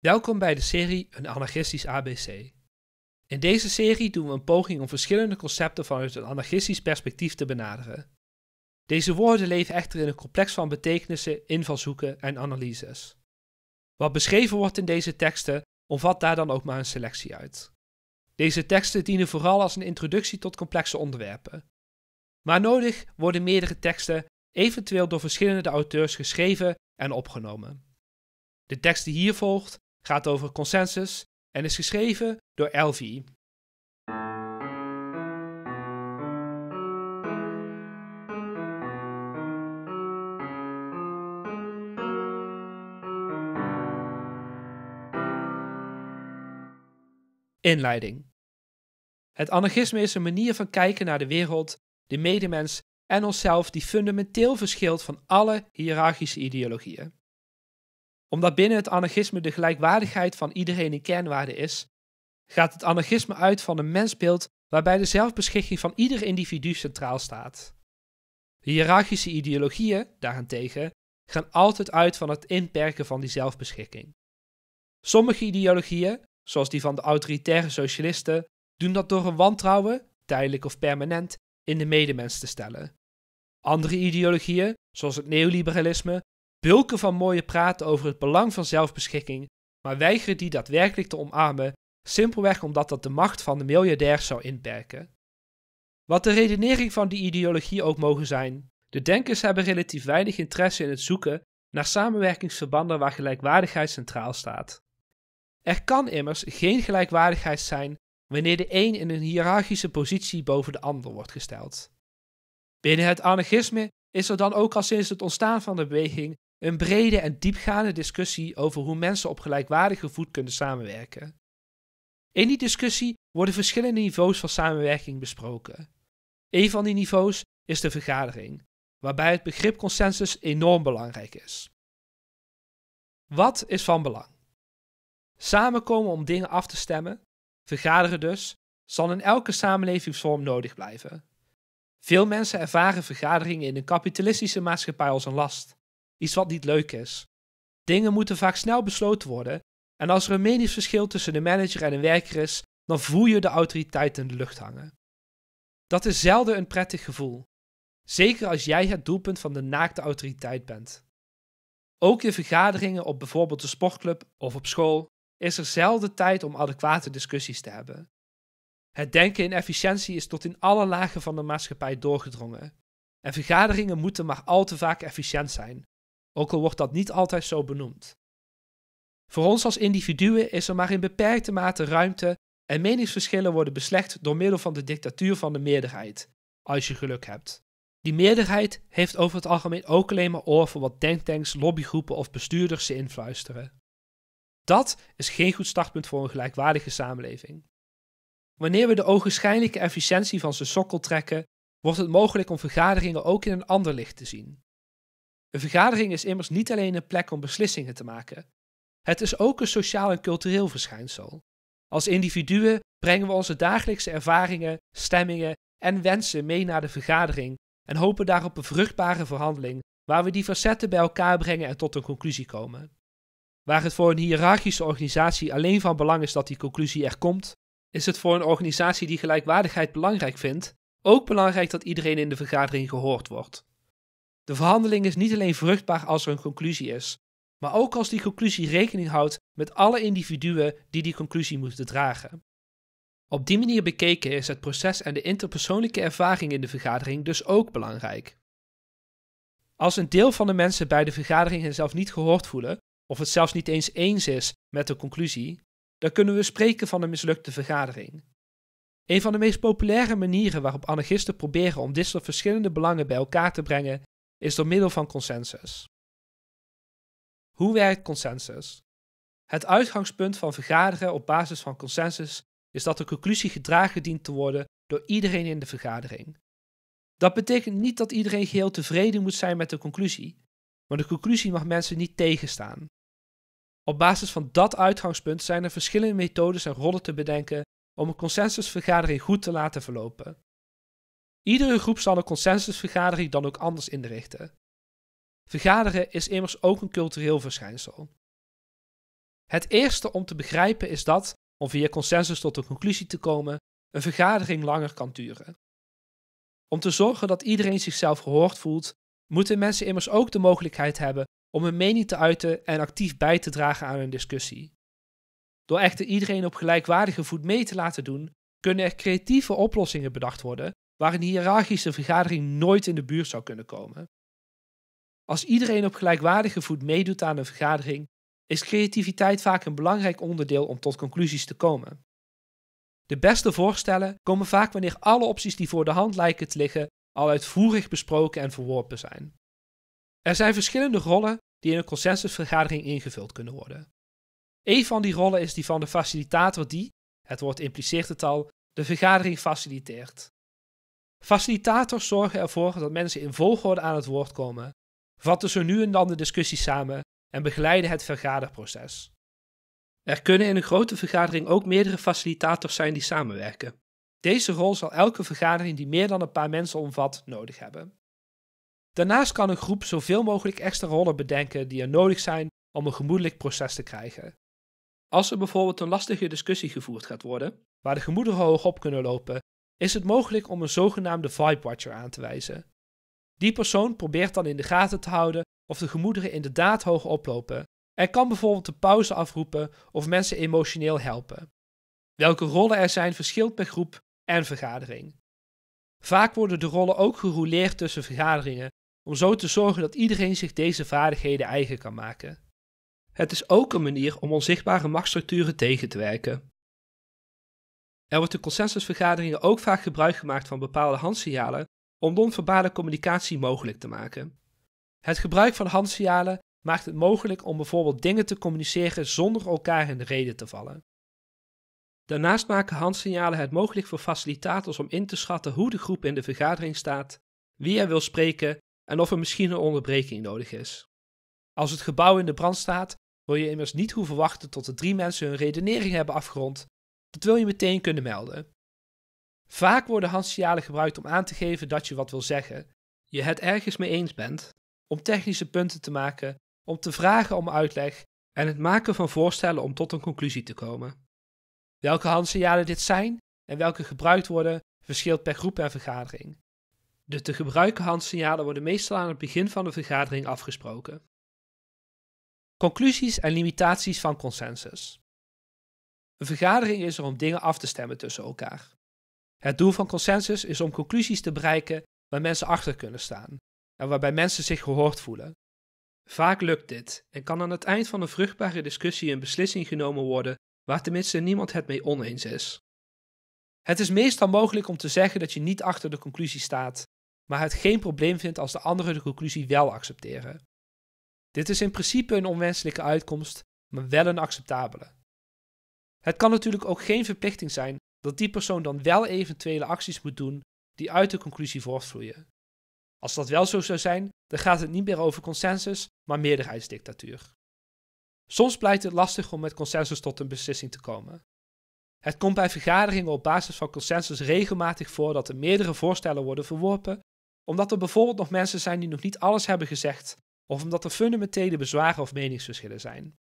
Welkom bij de serie Een anarchistisch ABC. In deze serie doen we een poging om verschillende concepten vanuit een anarchistisch perspectief te benaderen. Deze woorden leven echter in een complex van betekenissen, invalzoeken en analyses. Wat beschreven wordt in deze teksten omvat daar dan ook maar een selectie uit. Deze teksten dienen vooral als een introductie tot complexe onderwerpen. Maar nodig worden meerdere teksten, eventueel door verschillende auteurs geschreven en opgenomen. De tekst die hier volgt gaat over consensus en is geschreven door Elvie. Inleiding. Het anarchisme is een manier van kijken naar de wereld, de medemens en onszelf die fundamenteel verschilt van alle hiërarchische ideologieën omdat binnen het anarchisme de gelijkwaardigheid van iedereen een kernwaarde is, gaat het anarchisme uit van een mensbeeld waarbij de zelfbeschikking van ieder individu centraal staat. De hiërarchische ideologieën, daarentegen, gaan altijd uit van het inperken van die zelfbeschikking. Sommige ideologieën, zoals die van de autoritaire socialisten, doen dat door een wantrouwen, tijdelijk of permanent, in de medemens te stellen. Andere ideologieën, zoals het neoliberalisme, bulken van mooie praten over het belang van zelfbeschikking, maar weigeren die daadwerkelijk te omarmen, simpelweg omdat dat de macht van de miljardairs zou inperken. Wat de redenering van die ideologie ook mogen zijn, de denkers hebben relatief weinig interesse in het zoeken naar samenwerkingsverbanden waar gelijkwaardigheid centraal staat. Er kan immers geen gelijkwaardigheid zijn wanneer de een in een hiërarchische positie boven de ander wordt gesteld. Binnen het anarchisme is er dan ook al sinds het ontstaan van de beweging een brede en diepgaande discussie over hoe mensen op gelijkwaardige voet kunnen samenwerken. In die discussie worden verschillende niveaus van samenwerking besproken. Een van die niveaus is de vergadering, waarbij het begrip consensus enorm belangrijk is. Wat is van belang? Samenkomen om dingen af te stemmen, vergaderen dus, zal in elke samenlevingsvorm nodig blijven. Veel mensen ervaren vergaderingen in een kapitalistische maatschappij als een last iets wat niet leuk is. Dingen moeten vaak snel besloten worden en als er een meningsverschil tussen de manager en een werker is, dan voel je de autoriteit in de lucht hangen. Dat is zelden een prettig gevoel, zeker als jij het doelpunt van de naakte autoriteit bent. Ook in vergaderingen op bijvoorbeeld de sportclub of op school is er zelden tijd om adequate discussies te hebben. Het denken in efficiëntie is tot in alle lagen van de maatschappij doorgedrongen. En vergaderingen moeten maar al te vaak efficiënt zijn, ook al wordt dat niet altijd zo benoemd. Voor ons als individuen is er maar in beperkte mate ruimte en meningsverschillen worden beslecht door middel van de dictatuur van de meerderheid, als je geluk hebt. Die meerderheid heeft over het algemeen ook alleen maar oor voor wat denktanks, lobbygroepen of bestuurders ze influisteren. Dat is geen goed startpunt voor een gelijkwaardige samenleving. Wanneer we de ogenschijnlijke efficiëntie van zijn sokkel trekken, wordt het mogelijk om vergaderingen ook in een ander licht te zien. Een vergadering is immers niet alleen een plek om beslissingen te maken. Het is ook een sociaal en cultureel verschijnsel. Als individuen brengen we onze dagelijkse ervaringen, stemmingen en wensen mee naar de vergadering en hopen daarop een vruchtbare verhandeling waar we die facetten bij elkaar brengen en tot een conclusie komen. Waar het voor een hiërarchische organisatie alleen van belang is dat die conclusie er komt, is het voor een organisatie die gelijkwaardigheid belangrijk vindt ook belangrijk dat iedereen in de vergadering gehoord wordt. De verhandeling is niet alleen vruchtbaar als er een conclusie is, maar ook als die conclusie rekening houdt met alle individuen die die conclusie moeten dragen. Op die manier bekeken is het proces en de interpersoonlijke ervaring in de vergadering dus ook belangrijk. Als een deel van de mensen bij de vergadering zichzelf niet gehoord voelen, of het zelfs niet eens eens is met de conclusie, dan kunnen we spreken van een mislukte vergadering. Een van de meest populaire manieren waarop anarchisten proberen om dit soort verschillende belangen bij elkaar te brengen, is door middel van consensus. Hoe werkt consensus? Het uitgangspunt van vergaderen op basis van consensus is dat de conclusie gedragen dient te worden door iedereen in de vergadering. Dat betekent niet dat iedereen geheel tevreden moet zijn met de conclusie, maar de conclusie mag mensen niet tegenstaan. Op basis van dat uitgangspunt zijn er verschillende methodes en rollen te bedenken om een consensusvergadering goed te laten verlopen. Iedere groep zal een consensusvergadering dan ook anders inrichten. Vergaderen is immers ook een cultureel verschijnsel. Het eerste om te begrijpen is dat, om via consensus tot een conclusie te komen, een vergadering langer kan duren. Om te zorgen dat iedereen zichzelf gehoord voelt, moeten mensen immers ook de mogelijkheid hebben om hun mening te uiten en actief bij te dragen aan een discussie. Door echter iedereen op gelijkwaardige voet mee te laten doen, kunnen er creatieve oplossingen bedacht worden waar een hiërarchische vergadering nooit in de buurt zou kunnen komen. Als iedereen op gelijkwaardige voet meedoet aan een vergadering, is creativiteit vaak een belangrijk onderdeel om tot conclusies te komen. De beste voorstellen komen vaak wanneer alle opties die voor de hand lijken te liggen al uitvoerig besproken en verworpen zijn. Er zijn verschillende rollen die in een consensusvergadering ingevuld kunnen worden. Een van die rollen is die van de facilitator die, het woord impliceert het al, de vergadering faciliteert. Facilitators zorgen ervoor dat mensen in volgorde aan het woord komen, vatten zo nu en dan de discussie samen en begeleiden het vergaderproces. Er kunnen in een grote vergadering ook meerdere facilitators zijn die samenwerken. Deze rol zal elke vergadering die meer dan een paar mensen omvat nodig hebben. Daarnaast kan een groep zoveel mogelijk extra rollen bedenken die er nodig zijn om een gemoedelijk proces te krijgen. Als er bijvoorbeeld een lastige discussie gevoerd gaat worden, waar de gemoederen hoog op kunnen lopen is het mogelijk om een zogenaamde Vibe Watcher aan te wijzen. Die persoon probeert dan in de gaten te houden of de gemoederen inderdaad hoog oplopen en kan bijvoorbeeld de pauze afroepen of mensen emotioneel helpen. Welke rollen er zijn verschilt per groep en vergadering. Vaak worden de rollen ook gerouleerd tussen vergaderingen om zo te zorgen dat iedereen zich deze vaardigheden eigen kan maken. Het is ook een manier om onzichtbare machtsstructuren tegen te werken. Er wordt in consensusvergaderingen ook vaak gebruik gemaakt van bepaalde handsignalen om non-verbale communicatie mogelijk te maken. Het gebruik van handsignalen maakt het mogelijk om bijvoorbeeld dingen te communiceren zonder elkaar in de reden te vallen. Daarnaast maken handsignalen het mogelijk voor facilitators om in te schatten hoe de groep in de vergadering staat, wie er wil spreken en of er misschien een onderbreking nodig is. Als het gebouw in de brand staat, wil je immers niet hoeven wachten tot de drie mensen hun redenering hebben afgerond dat wil je meteen kunnen melden. Vaak worden handsignalen gebruikt om aan te geven dat je wat wil zeggen, je het ergens mee eens bent, om technische punten te maken, om te vragen om uitleg en het maken van voorstellen om tot een conclusie te komen. Welke handsignalen dit zijn en welke gebruikt worden, verschilt per groep en vergadering. De te gebruiken handsignalen worden meestal aan het begin van de vergadering afgesproken. Conclusies en limitaties van consensus. Een vergadering is er om dingen af te stemmen tussen elkaar. Het doel van consensus is om conclusies te bereiken waar mensen achter kunnen staan en waarbij mensen zich gehoord voelen. Vaak lukt dit en kan aan het eind van een vruchtbare discussie een beslissing genomen worden waar tenminste niemand het mee oneens is. Het is meestal mogelijk om te zeggen dat je niet achter de conclusie staat, maar het geen probleem vindt als de anderen de conclusie wel accepteren. Dit is in principe een onwenselijke uitkomst, maar wel een acceptabele. Het kan natuurlijk ook geen verplichting zijn dat die persoon dan wel eventuele acties moet doen die uit de conclusie voortvloeien. Als dat wel zo zou zijn, dan gaat het niet meer over consensus, maar meerderheidsdictatuur. Soms blijkt het lastig om met consensus tot een beslissing te komen. Het komt bij vergaderingen op basis van consensus regelmatig voor dat er meerdere voorstellen worden verworpen, omdat er bijvoorbeeld nog mensen zijn die nog niet alles hebben gezegd, of omdat er fundamentele bezwaren of meningsverschillen zijn.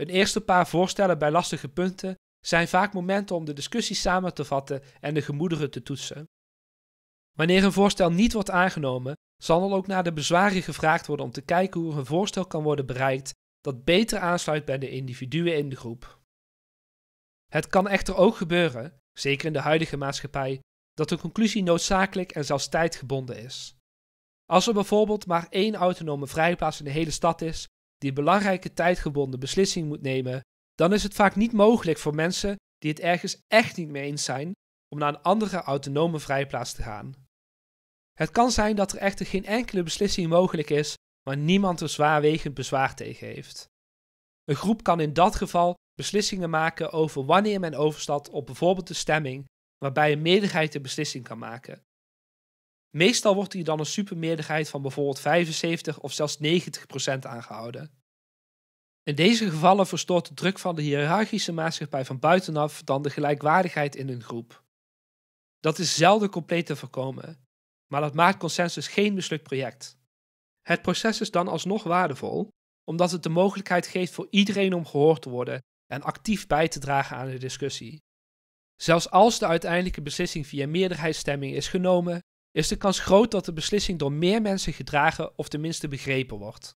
Een eerste paar voorstellen bij lastige punten zijn vaak momenten om de discussie samen te vatten en de gemoederen te toetsen. Wanneer een voorstel niet wordt aangenomen, zal er ook naar de bezwaren gevraagd worden om te kijken hoe een voorstel kan worden bereikt dat beter aansluit bij de individuen in de groep. Het kan echter ook gebeuren, zeker in de huidige maatschappij, dat een conclusie noodzakelijk en zelfs tijdgebonden is. Als er bijvoorbeeld maar één autonome vrijplaats in de hele stad is, die belangrijke tijdgebonden beslissing moet nemen, dan is het vaak niet mogelijk voor mensen die het ergens echt niet mee eens zijn om naar een andere autonome vrijplaats te gaan. Het kan zijn dat er echter geen enkele beslissing mogelijk is waar niemand er zwaarwegend bezwaar tegen heeft. Een groep kan in dat geval beslissingen maken over wanneer men overstapt op bijvoorbeeld de stemming, waarbij een meerderheid de beslissing kan maken. Meestal wordt hier dan een supermeerderheid van bijvoorbeeld 75 of zelfs 90% aangehouden. In deze gevallen verstoort de druk van de hiërarchische maatschappij van buitenaf dan de gelijkwaardigheid in een groep. Dat is zelden compleet te voorkomen, maar dat maakt consensus geen mislukt project. Het proces is dan alsnog waardevol, omdat het de mogelijkheid geeft voor iedereen om gehoord te worden en actief bij te dragen aan de discussie. Zelfs als de uiteindelijke beslissing via meerderheidsstemming is genomen, is de kans groot dat de beslissing door meer mensen gedragen of tenminste begrepen wordt.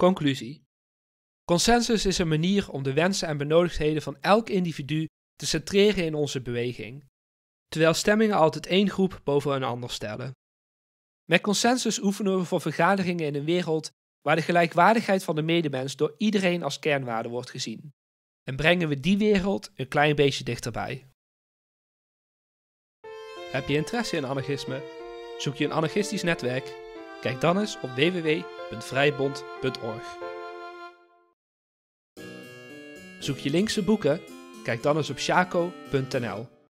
Conclusie. Consensus is een manier om de wensen en benodigdheden van elk individu te centreren in onze beweging, terwijl stemmingen altijd één groep boven een ander stellen. Met consensus oefenen we voor vergaderingen in een wereld waar de gelijkwaardigheid van de medemens door iedereen als kernwaarde wordt gezien, en brengen we die wereld een klein beetje dichterbij. Heb je interesse in anarchisme? Zoek je een anarchistisch netwerk? Kijk dan eens op www.vrijbond.org. Zoek je linkse boeken? Kijk dan eens op shaco.nl.